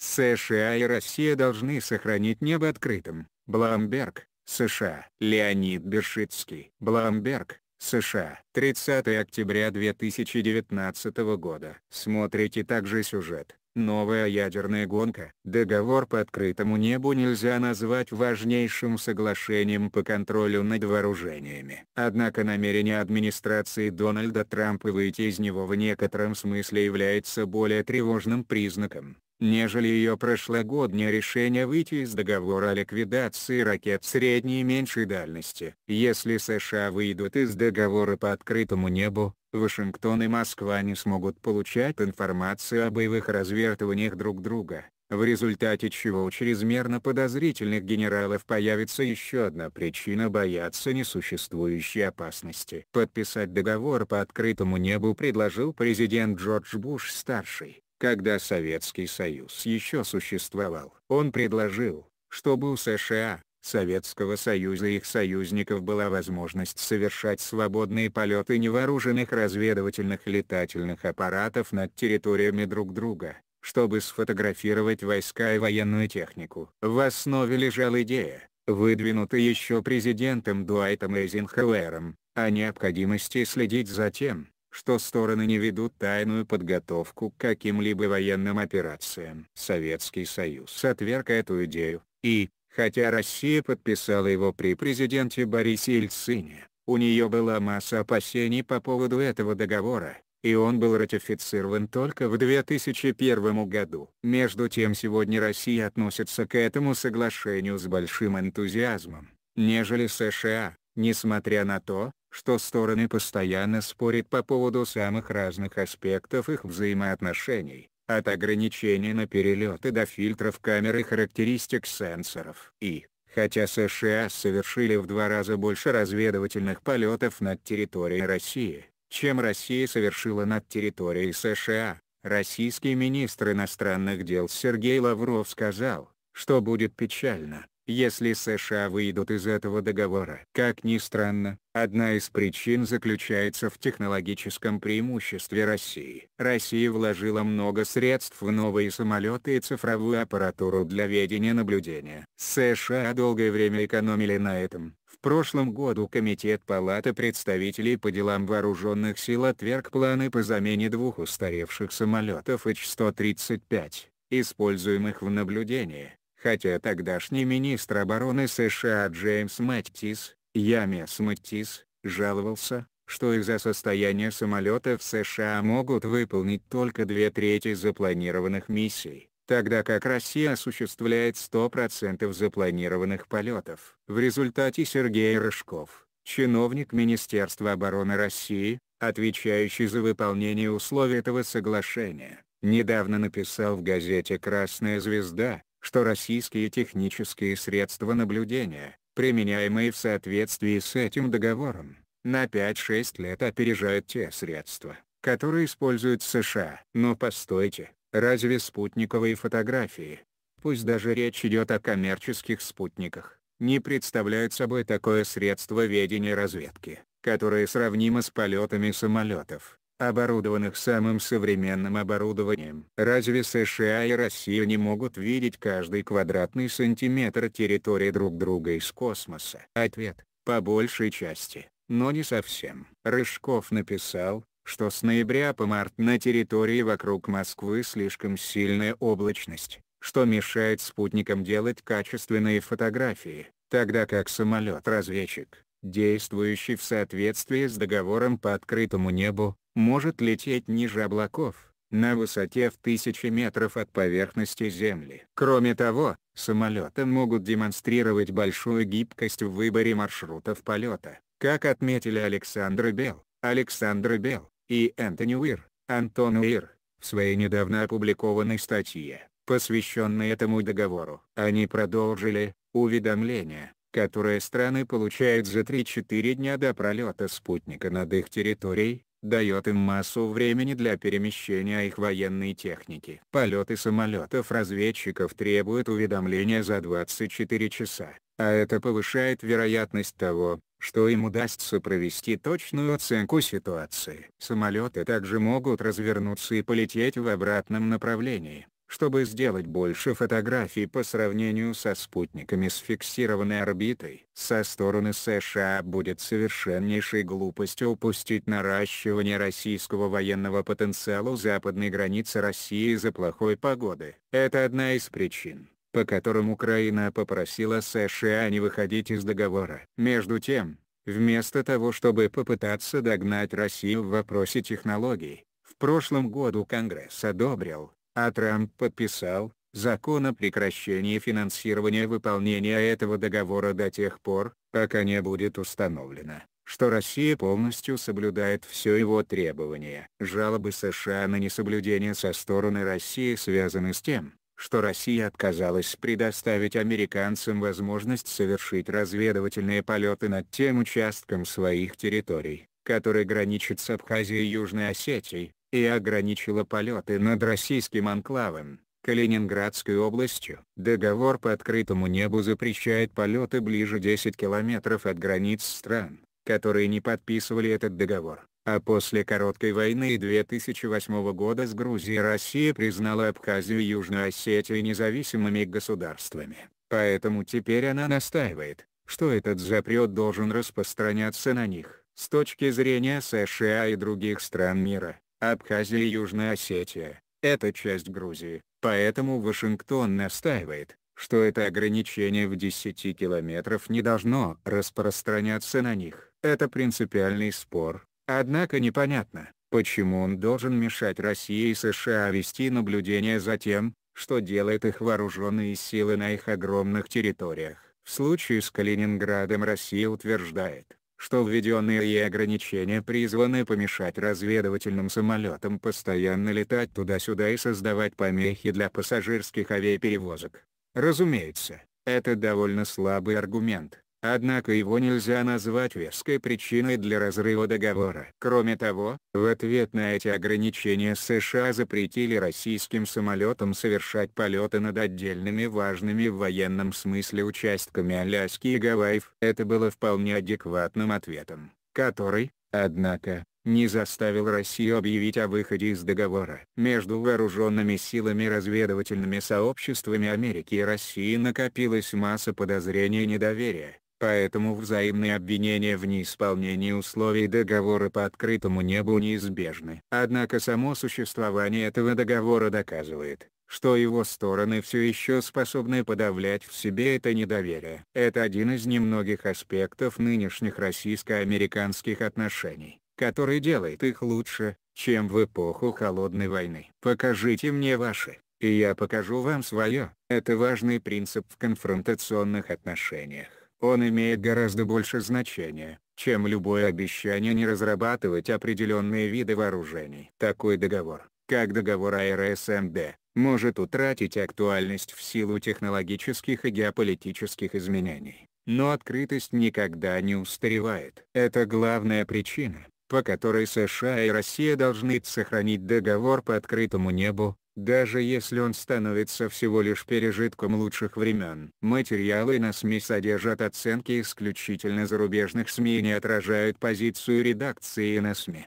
США и Россия должны сохранить небо открытым. Бламберг, США. Леонид Бершицкий. Бламберг, США. 30 октября 2019 года. Смотрите также сюжет. Новая ядерная гонка. Договор по открытому небу нельзя назвать важнейшим соглашением по контролю над вооружениями. Однако намерение администрации Дональда Трампа выйти из него в некотором смысле является более тревожным признаком нежели ее прошлогоднее решение выйти из договора о ликвидации ракет средней и меньшей дальности. Если США выйдут из договора по открытому небу, Вашингтон и Москва не смогут получать информацию о боевых развертываниях друг друга, в результате чего у чрезмерно подозрительных генералов появится еще одна причина бояться несуществующей опасности. Подписать договор по открытому небу предложил президент Джордж Буш-старший когда Советский Союз еще существовал. Он предложил, чтобы у США, Советского Союза и их союзников была возможность совершать свободные полеты невооруженных разведывательных летательных аппаратов над территориями друг друга, чтобы сфотографировать войска и военную технику. В основе лежала идея, выдвинутая еще президентом Дуайтом Эйзенхауэром, о необходимости следить за тем, что стороны не ведут тайную подготовку к каким-либо военным операциям. Советский Союз отверг эту идею, и, хотя Россия подписала его при президенте Борисе Ельцине, у нее была масса опасений по поводу этого договора, и он был ратифицирован только в 2001 году. Между тем сегодня Россия относится к этому соглашению с большим энтузиазмом, нежели США, Несмотря на то, что стороны постоянно спорят по поводу самых разных аспектов их взаимоотношений, от ограничений на перелеты до фильтров камеры характеристик сенсоров. И, хотя США совершили в два раза больше разведывательных полетов над территорией России, чем Россия совершила над территорией США, российский министр иностранных дел Сергей Лавров сказал, что будет печально, если США выйдут из этого договора. Как ни странно, одна из причин заключается в технологическом преимуществе России. Россия вложила много средств в новые самолеты и цифровую аппаратуру для ведения наблюдения. США долгое время экономили на этом. В прошлом году Комитет Палаты представителей по делам вооруженных сил отверг планы по замене двух устаревших самолетов H-135, используемых в наблюдении хотя тогдашний министр обороны США Джеймс Маттис Ямес Маттис жаловался, что из-за состояния самолета в США могут выполнить только две трети запланированных миссий, тогда как Россия осуществляет 100% запланированных полетов. В результате Сергей Рыжков, чиновник Министерства обороны России, отвечающий за выполнение условий этого соглашения, недавно написал в газете «Красная звезда», что российские технические средства наблюдения, применяемые в соответствии с этим договором, на 5-6 лет опережают те средства, которые используют США. Но постойте, разве спутниковые фотографии, пусть даже речь идет о коммерческих спутниках, не представляют собой такое средство ведения разведки, которое сравнимо с полетами самолетов, оборудованных самым современным оборудованием. Разве США и Россия не могут видеть каждый квадратный сантиметр территории друг друга из космоса? Ответ – по большей части, но не совсем. Рыжков написал, что с ноября по март на территории вокруг Москвы слишком сильная облачность, что мешает спутникам делать качественные фотографии, тогда как самолет-разведчик действующий в соответствии с договором по открытому небу, может лететь ниже облаков, на высоте в тысячи метров от поверхности Земли. Кроме того, самолеты могут демонстрировать большую гибкость в выборе маршрутов полета. Как отметили Александр Белл, Александр Белл и Энтони Уир, Антон Уир, в своей недавно опубликованной статье, посвященной этому договору. Они продолжили, уведомление, которые страны получают за 3-4 дня до пролета спутника над их территорией, дает им массу времени для перемещения их военной техники. Полеты самолетов-разведчиков требуют уведомления за 24 часа, а это повышает вероятность того, что им удастся провести точную оценку ситуации. Самолеты также могут развернуться и полететь в обратном направлении, чтобы сделать больше фотографий по сравнению со спутниками с фиксированной орбитой. Со стороны США будет совершеннейшей глупостью упустить наращивание российского военного потенциала у западной границы России из-за плохой погоды. Это одна из причин, по которым Украина попросила США не выходить из договора. Между тем, вместо того чтобы попытаться догнать Россию в вопросе технологий, в прошлом году Конгресс одобрил, а Трамп подписал закон о прекращении финансирования выполнения этого договора до тех пор, пока не будет установлено, что Россия полностью соблюдает все его требования. Жалобы США на несоблюдение со стороны России связаны с тем, что Россия отказалась предоставить американцам возможность совершить разведывательные полеты над тем участком своих территорий, который граничит с Абхазией и Южной Осетией, и ограничила полеты над российским анклавом, Калининградской областью. Договор по открытому небу запрещает полеты ближе 10 километров от границ стран, которые не подписывали этот договор. А после короткой войны 2008 года с Грузией Россия признала Абхазию и Южную Осетию независимыми государствами. Поэтому теперь она настаивает, что этот запрет должен распространяться на них. С точки зрения США и других стран мира, Абхазия и Южная Осетия – это часть Грузии, поэтому Вашингтон настаивает, что это ограничение в 10 километров не должно распространяться на них. Это принципиальный спор, однако непонятно, почему он должен мешать России и США вести наблюдение за тем, что делают их вооруженные силы на их огромных территориях. В случае с Калининградом Россия утверждает, что введенные ей ограничения призваны помешать разведывательным самолетам постоянно летать туда-сюда и создавать помехи для пассажирских авиаперевозок. Разумеется, это довольно слабый аргумент. Однако его нельзя назвать веской причиной для разрыва договора. Кроме того, в ответ на эти ограничения США запретили российским самолетам совершать полеты над отдельными важными в военном смысле участками Аляски и Гавайев. Это было вполне адекватным ответом, который, однако, не заставил Россию объявить о выходе из договора. Между вооруженными силами и разведывательными сообществами Америки и России накопилась масса подозрений и недоверия поэтому взаимные обвинения в неисполнении условий договора по открытому небу неизбежны. Однако само существование этого договора доказывает, что его стороны все еще способны подавлять в себе это недоверие. Это один из немногих аспектов нынешних российско-американских отношений, который делает их лучше, чем в эпоху Холодной войны. Покажите мне ваши, и я покажу вам свое. Это важный принцип в конфронтационных отношениях он имеет гораздо больше значения, чем любое обещание не разрабатывать определенные виды вооружений. Такой договор, как договор АРСМД, может утратить актуальность в силу технологических и геополитических изменений, но открытость никогда не устаревает. Это главная причина, по которой США и Россия должны сохранить договор по открытому небу, даже если он становится всего лишь пережитком лучших времен. Материалы на СМИ содержат оценки исключительно зарубежных СМИ и не отражают позицию редакции на СМИ.